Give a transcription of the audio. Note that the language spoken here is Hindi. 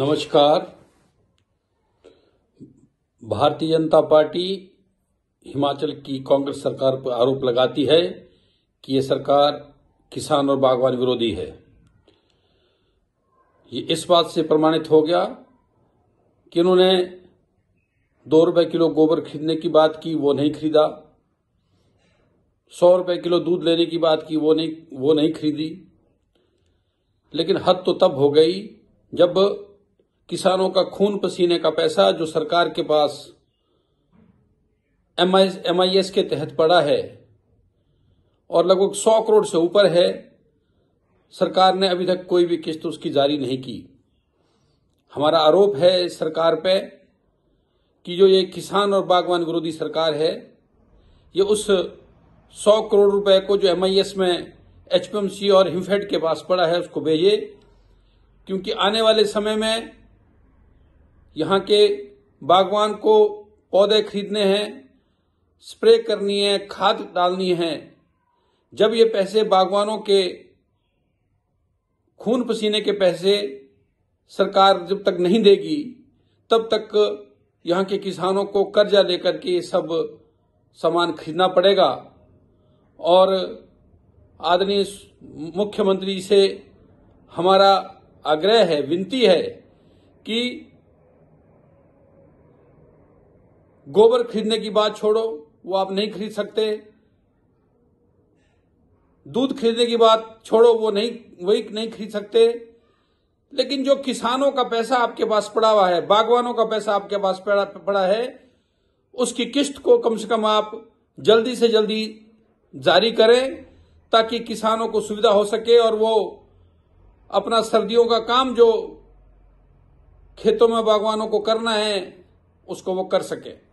नमस्कार भारतीय जनता पार्टी हिमाचल की कांग्रेस सरकार पर आरोप लगाती है कि यह सरकार किसान और बागवान विरोधी है ये इस बात से प्रमाणित हो गया कि उन्होंने दो रुपए किलो गोबर खरीदने की बात की वो नहीं खरीदा सौ रुपए किलो दूध लेने की बात की वो नहीं वो नहीं खरीदी लेकिन हद तो तब हो गई जब किसानों का खून पसीने का पैसा जो सरकार के पास एम आई एस के तहत पड़ा है और लगभग सौ करोड़ से ऊपर है सरकार ने अभी तक कोई भी किस्त उसकी जारी नहीं की हमारा आरोप है सरकार पे कि जो ये किसान और बागवान विरोधी सरकार है ये उस सौ करोड़ रुपए को जो एम में एच और हिमफेड e के पास पड़ा है उसको भेजे क्योंकि आने वाले समय में यहाँ के बागवान को पौधे खरीदने हैं स्प्रे करनी है खाद डालनी है जब ये पैसे बागवानों के खून पसीने के पैसे सरकार जब तक नहीं देगी तब तक यहाँ के किसानों को कर्जा लेकर के ये सब सामान खरीदना पड़ेगा और आदरणीय मुख्यमंत्री से हमारा आग्रह है विनती है कि गोबर खरीदने की बात छोड़ो वो आप नहीं खरीद सकते दूध खरीदने की बात छोड़ो वो नहीं वही नहीं खरीद सकते लेकिन जो किसानों का पैसा आपके पास पड़ा हुआ है बागवानों का पैसा आपके पास पड़ा है उसकी किस्त को कम से कम आप जल्दी से जल्दी जारी करें ताकि किसानों को सुविधा हो सके और वो अपना सर्दियों का काम जो खेतों में बागवानों को करना है उसको वो कर सके